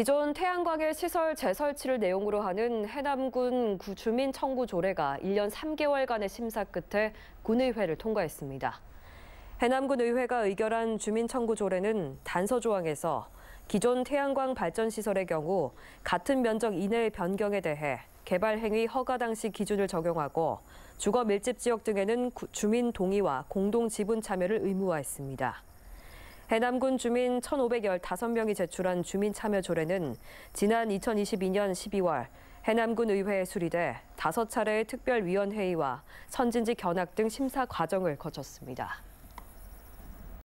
기존 태양광의 시설 재설치를 내용으로 하는 해남군 주민 청구 조례가 1년 3개월간의 심사 끝에 군의회를 통과했습니다. 해남군 의회가 의결한 주민 청구 조례는 단서 조항에서 기존 태양광 발전 시설의 경우 같은 면적 이내의 변경에 대해 개발 행위 허가 당시 기준을 적용하고 주거 밀집 지역 등에는 주민 동의와 공동 지분 참여를 의무화했습니다. 해남군 주민 1,515명이 제출한 주민 참여 조례는 지난 2022년 12월 해남군 의회에 수리돼 다섯 차례의 특별위원회의와 선진지 견학 등 심사 과정을 거쳤습니다.